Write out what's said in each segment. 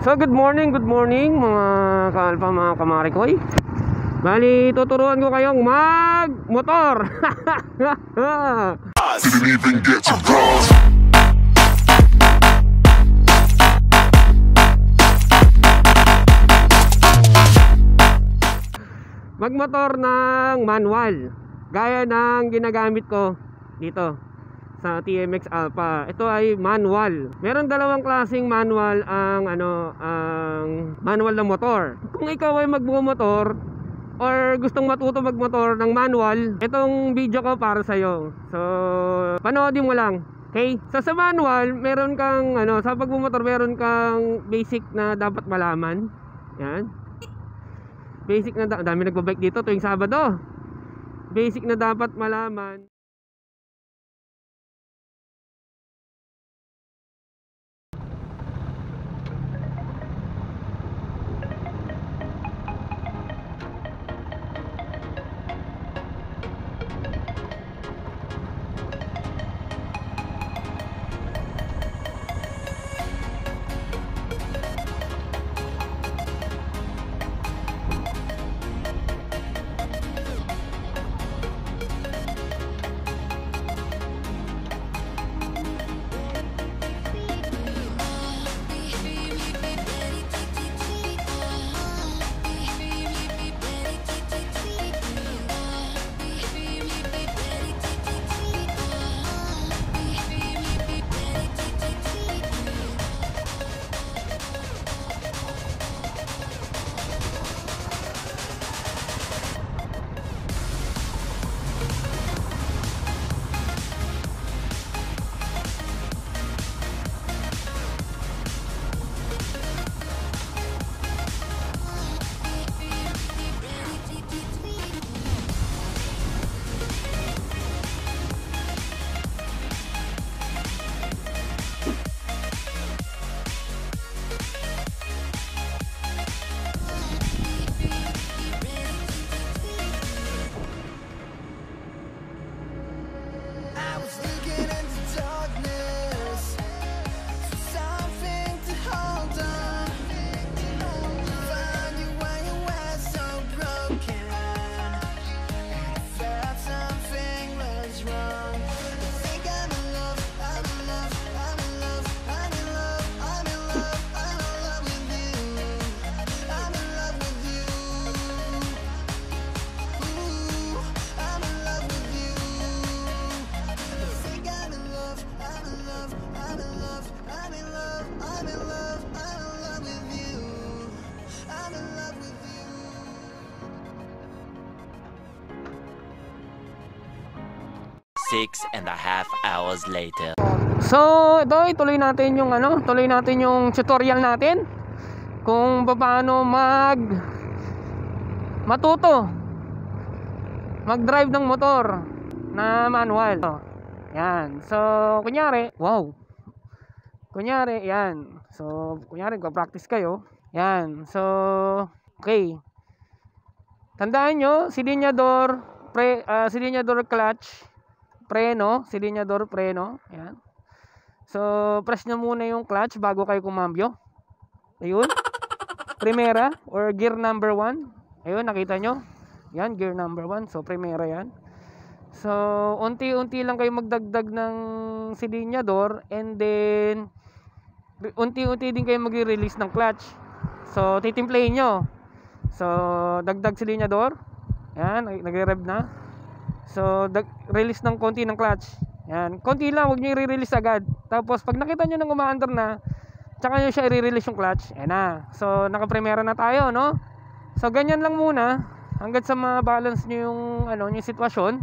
So good morning, good morning mga kaalpa mga kamarikoy Bali, tuturuan ko kayong mag-motor Didn't even magmotor ng manual gaya ng ginagamit ko dito sa TMX Alpha. Ito ay manual. Meron dalawang klasing manual ang ano ang manual na motor. Kung ikaw ay motor or gustong matuto magmotor ng manual, itong video ko para sa iyo. So panoorin mo lang. Okay? So sa manual, meron kang ano, sa pagmumotor meron kang basic na dapat malaman. Yan. Basic na da dami nagbabike dito tuwing Sabado. Basic na dapat malaman. Six and a half hours later. So, ito, ituloy natin yung ano, tuloy natin yung tutorial natin kung paano mag matuto mag-drive ng motor na manual. So, yan. So, kunyari, wow. Kunyari, yan. So, kunyari, practice kayo. Yan. So, okay. Tandaan nyo, silinyador, pre, uh, ah, silinyador clutch, preno, silinyador preno. Ayan. So, press nyo muna yung clutch bago kayo kumambyo. Ayun. Primera or gear number 1. Ayun, nakita nyo. Yan, gear number 1. So, primera yan. So, unti-unti lang kayo magdagdag ng silinyador and then unti-unti din kayo magre-release ng clutch. So, titimplahin nyo. So, dagdag silinyador. Yan, nagre-rev na. So, release ng konti ng clutch. Yan. Konti lang, huwag nyo i-release agad. Tapos, pag nakita nyo nang umaandar na, tsaka nyo siya i-release yung clutch. Ayan na. So, nakapremera na tayo, no? So, ganyan lang muna. Hanggat sa ma-balance nyo yung, ano, yung sitwasyon.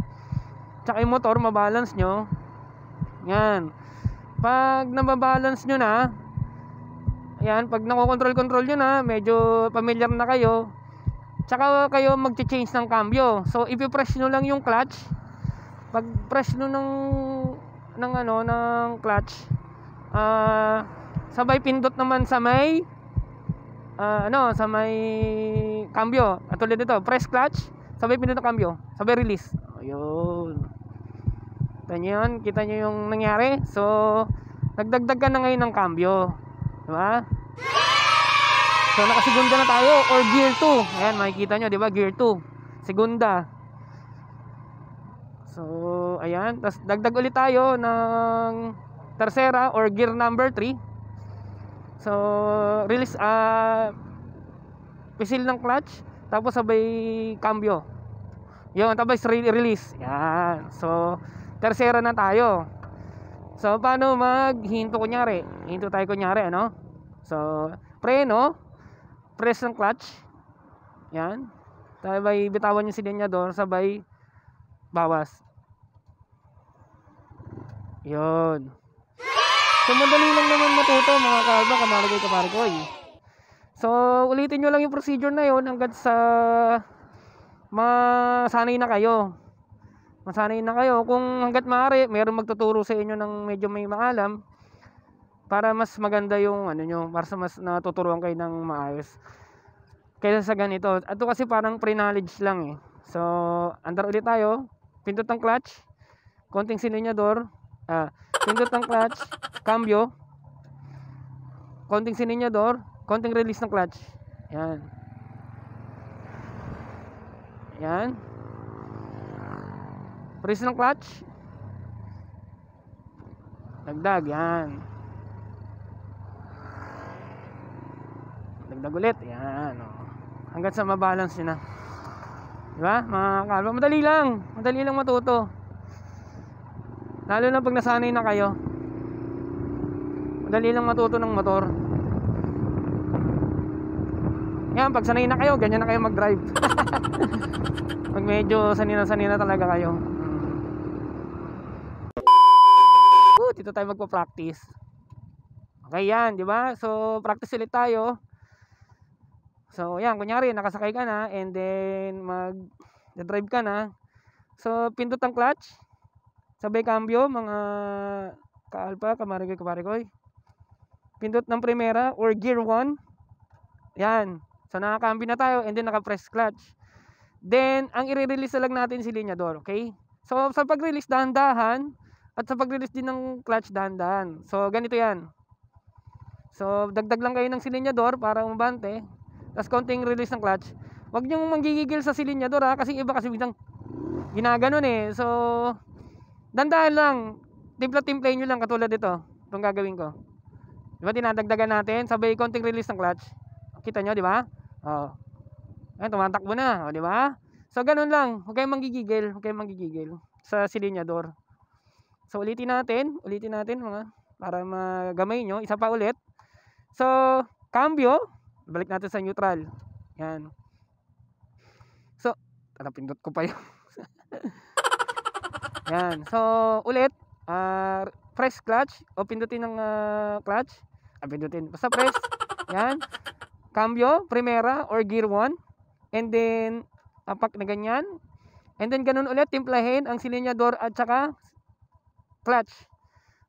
Tsaka yung motor, ma-balance nyo. Yan. Pag nababalance nyo na, Ayan, pag nakokontrol-control nyo na, medyo familiar na kayo, tsaka kayo magche-change ng cambio so ipipress nyo lang yung clutch pag press nyo ng ng ano ng clutch uh, sabay pindot naman sa may uh, ano sa may cambio at tulad nito press clutch sabay pindot ng cambio sabay release ayun kita nyo yun kita nyo yung nangyari so nagdagdag ka na ngayon ng cambio di ba yeah! So nakasegunda na tayo or gear 2. Ayan makikita nyo 'di ba gear 2. Segunda. So ayan, tapos dagdag ulit tayo ng tercera or gear number 3. So release uh, pisil ng clutch tapos sabay cambio. Yun, tapos re release. Yan. So tercera na tayo. So paano maghinto kunyari? Hinto tayo kunyari ano? So preno press ng clutch. Yan. Sabay bitawan yung silenyador, sabay bawas. Yun. So madali lang naman matuto mga kalba, kamalagay kaparikoy. Eh. So ulitin nyo lang yung procedure na yun hanggat sa masanay na kayo. Masanay na kayo. Kung hanggat maaari, mayroong magtuturo sa inyo ng medyo may maalam para mas maganda yung ano nyo, para mas natuturuan kayo ng maayos. Kaysa sa ganito. Ato kasi parang pre-knowledge lang eh. So, andar ulit tayo. Pindot ng clutch. Konting silinyador. Ah, pindot ng clutch. Cambio. Konting silinyador. Konting release ng clutch. Yan. Yan. Press ng clutch. nagdag Yan. dagdag ulit yan oh. hanggat sa mabalance na di ba mga kalbo madali lang madali lang matuto lalo na pag nasanay na kayo madali lang matuto ng motor yan pag sanay na kayo ganyan na kayo mag drive pag medyo sanina-sanina na talaga kayo dito tayo magpa-practice. Okay yan, di ba? So, practice ulit tayo. So, yan, kunyari, nakasakay ka na, and then, mag-drive ka na. So, pindot ang clutch. Sabay cambio, mga ka-alpha, kamarigoy, kaparikoy. Pindot ng primera, or gear 1. Yan. So, nakakambio na tayo, and then, naka-press clutch. Then, ang i-release na lang natin si Linyador, okay? So, sa pag-release, dahan-dahan, at sa pag-release din ng clutch, dahan-dahan. So, ganito yan. So, dagdag lang kayo ng silinyador para umabante tapos konting release ng clutch wag nyo manggigigil sa silinyador ha kasi iba kasi biglang ginaganon eh so dandahan lang timpla-timplay nyo lang katulad ito itong gagawin ko diba dinadagdagan natin sabay konting release ng clutch kita nyo diba oh. ayun tumatakbo na o, diba so ganun lang huwag kayong manggigigil huwag kayong manggigigil sa silinyador so ulitin natin ulitin natin mga para magamay nyo isa pa ulit so cambio balik natin sa neutral yan so napindot ko pa yun yan so ulit uh, ah, press clutch o pindutin ng uh, clutch ah, pindutin basta press yan cambio primera or gear 1 and then apak na ganyan and then ganun ulit timplahin ang silinyador at saka clutch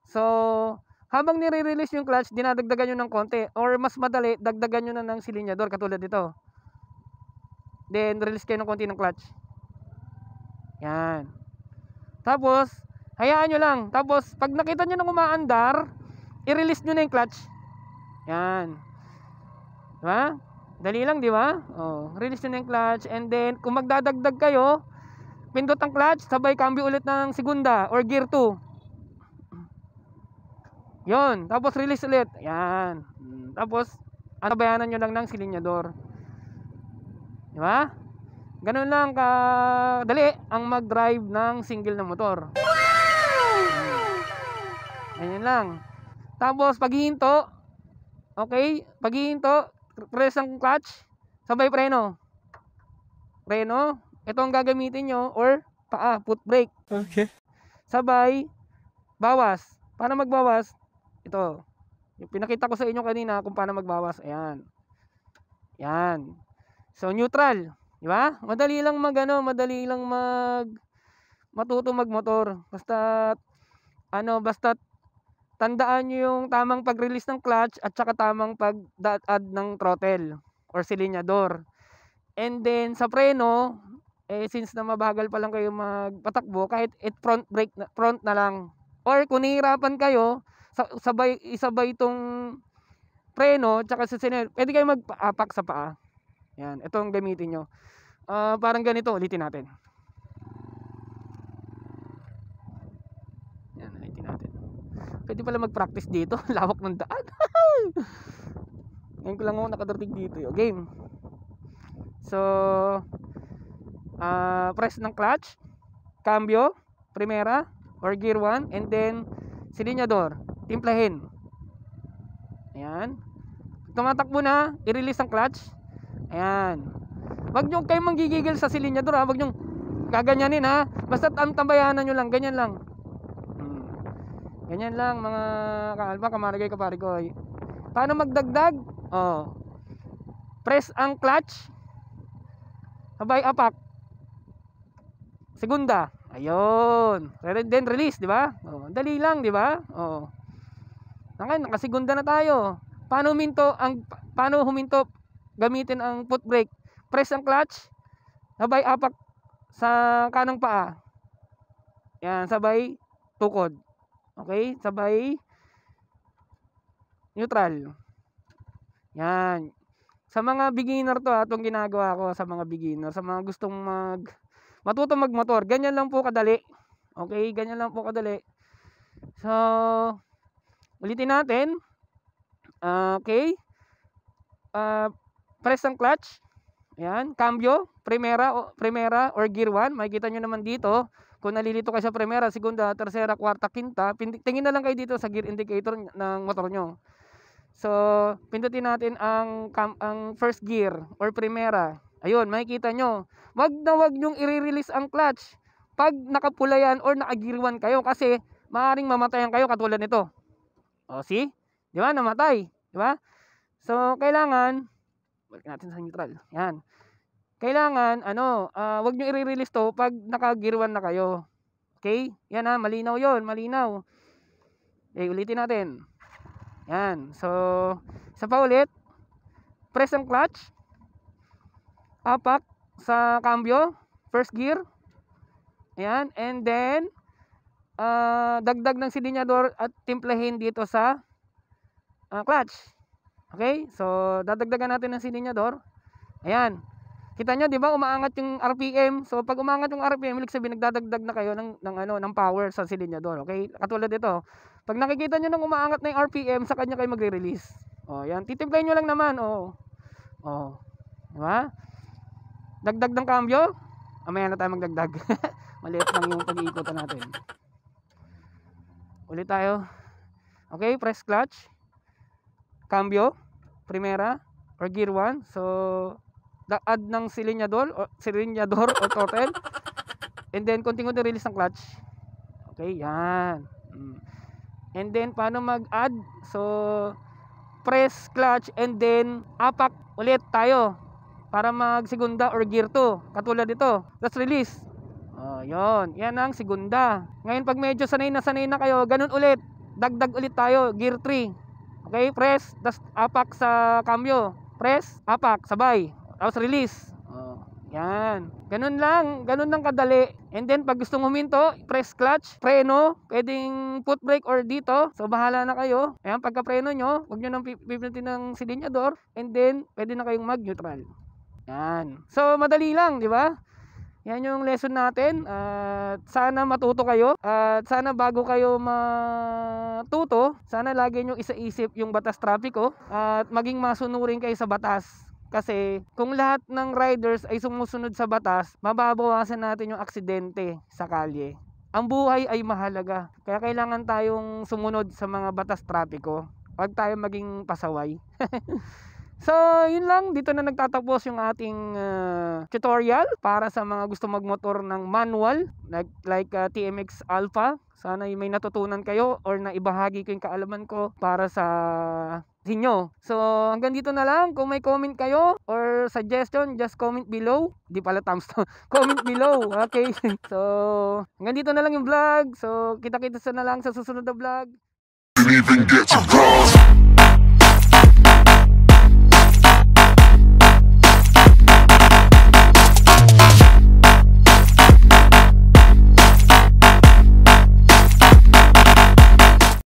so habang nire-release yung clutch, dinadagdagan nyo ng konti. Or mas madali, dagdagan nyo na ng silinyador katulad dito. Then, release kayo ng konti ng clutch. Yan. Tapos, hayaan nyo lang. Tapos, pag nakita nyo nang umaandar, i-release nyo na yung clutch. Yan. Diba? Dali lang, di ba? Oh, release nyo na yung clutch. And then, kung magdadagdag kayo, pindot ang clutch, sabay cambio ulit ng segunda or gear 2. Yun. Tapos release ulit. Ayan. Hmm, tapos, ano bayanan nyo lang ng silinyador. Di ba? Ganun lang ka dali ang mag-drive ng single na motor. Hmm. Ganyan lang. Tapos, paghihinto, okay, paghihinto, press ang clutch, sabay preno. Preno, ito ang gagamitin nyo, or paa, foot brake. Okay. Sabay, bawas. Para magbawas, ito. Yung pinakita ko sa inyo kanina kung paano magbawas. Ayan. ayan So neutral, di ba? Madali lang magano, madali lang mag matuto magmotor. Basta ano, basta tandaan niyo yung tamang pag-release ng clutch at saka tamang pag-add ng throttle or silinyador. And then sa preno, eh since na mabagal pa lang kayo magpatakbo, kahit it front brake na, front na lang or kung nahihirapan kayo, sabay isabay itong preno tsaka sa sinel. Pwede kayong magpapak sa paa. Yan, itong gamitin nyo. Uh, parang ganito ulitin natin. Yan, ulitin natin. Pwede pala mag-practice dito. Lawak ng daan. Ngayon ko lang ako nakadating dito. Yo. Game. So, uh, press ng clutch, cambio, primera, or gear 1, and then silinyador timplahin. Ayan. Pag tumatakbo na, i-release ang clutch. Ayan. Wag nyo kayong manggigigil sa silinyador ha. Wag nyo gaganyanin ha. Basta ang tambayanan nyo lang. Ganyan lang. Hmm. Ganyan lang mga kaalba, kamaragay, kaparikoy. Paano magdagdag? Oh. Press ang clutch. Sabay apak. Segunda. Ayun. Then release, di ba? Oh, dali lang, di ba? Oh. Ngayon, nakasegunda na tayo. Paano huminto ang paano huminto gamitin ang foot brake? Press ang clutch. Sabay apak sa kanang paa. Yan, sabay tukod. Okay? Sabay neutral. Yan. Sa mga beginner to, ha, ah, itong ginagawa ko sa mga beginner, sa mga gustong mag matuto magmotor, ganyan lang po kadali. Okay, ganyan lang po kadali. So, Ulitin natin. Ah, okay. Uh, press ang clutch. Ayan. Cambio. Primera, o, primera or gear 1. Makikita nyo naman dito. Kung nalilito kayo sa primera, segunda, tercera, kwarta, quinta, tingin na lang kayo dito sa gear indicator ng motor nyo. So, pindutin natin ang, ang first gear or primera. Ayun, makikita nyo. Wag na wag nyong i-release ang clutch pag nakapulayan or naka-gear 1 kayo kasi maaaring mamatayan kayo katulad nito. O, see? Di ba? Namatay. Di ba? So, kailangan, balik natin sa neutral. Yan. Kailangan, ano, uh, wag nyo i-release to pag naka-gear 1 na kayo. Okay? Yan ha, ah, malinaw yon malinaw. Okay, ulitin natin. Yan. So, sa pa ulit, press ang clutch, apak sa cambio, first gear, yan, and then uh, dagdag ng silinyador at timplahin dito sa uh, clutch. Okay? So, dadagdagan natin ng silinyador. Ayan. Kita nyo, di ba, umaangat yung RPM. So, pag umaangat yung RPM, ibig sabihin, nagdadagdag na kayo ng, ng, ano, ng power sa silinyador. Okay? Katulad ito. Pag nakikita nyo nang umaangat na yung RPM, sa kanya kayo magre-release. O, oh, ayan. Titimplahin nyo lang naman. O. Oh. O. Oh. Di ba? Dagdag ng cambio. Amaya na tayo magdagdag. Maliit lang yung pag-iikutan natin. Ulit tayo. Okay, press clutch. Cambio, primera, or gear 1. So, add ng silinyador, or, silinyador or throttle. And then, konting-konting release ng clutch. Okay, yan. Mm. And then, paano mag-add? So, press clutch and then apak ulit tayo para mag segunda or gear 2. Katulad dito. Let's release. Oh, ah, yon. Yan ang segunda. Ngayon pag medyo sanay na sanay na kayo, ganun ulit. Dagdag ulit tayo, gear 3. Okay, press, das apak sa cambio. Press, apak, sabay. Tapos release. Oh, yan. Ganun lang, ganun lang kadali. And then pag gusto gustong huminto, press clutch, preno, pwedeng foot brake or dito. So bahala na kayo. Ayun, pagka preno nyo, huwag nyo nang pipindutin ng silinyador. And then, pwede na kayong mag-neutral. Yan. So madali lang, di ba? Yan yung lesson natin. At sana matuto kayo. At sana bago kayo matuto, sana lagi nyo isaisip yung batas trapiko. Oh. At maging masunurin kayo sa batas. Kasi kung lahat ng riders ay sumusunod sa batas, mababawasan natin yung aksidente sa kalye. Ang buhay ay mahalaga. Kaya kailangan tayong sumunod sa mga batas trapiko. Oh. Huwag tayong maging pasaway. So, yun lang. Dito na nagtatapos yung ating uh, tutorial para sa mga gusto magmotor ng manual like, like uh, ah, TMX Alpha. Sana may natutunan kayo or naibahagi ko yung kaalaman ko para sa inyo. So, hanggang dito na lang. Kung may comment kayo or suggestion, just comment below. Di pala thumbs down. comment below. Okay. So, hanggang dito na lang yung vlog. So, kita-kita sa na lang sa susunod na vlog. Didn't even get to cross.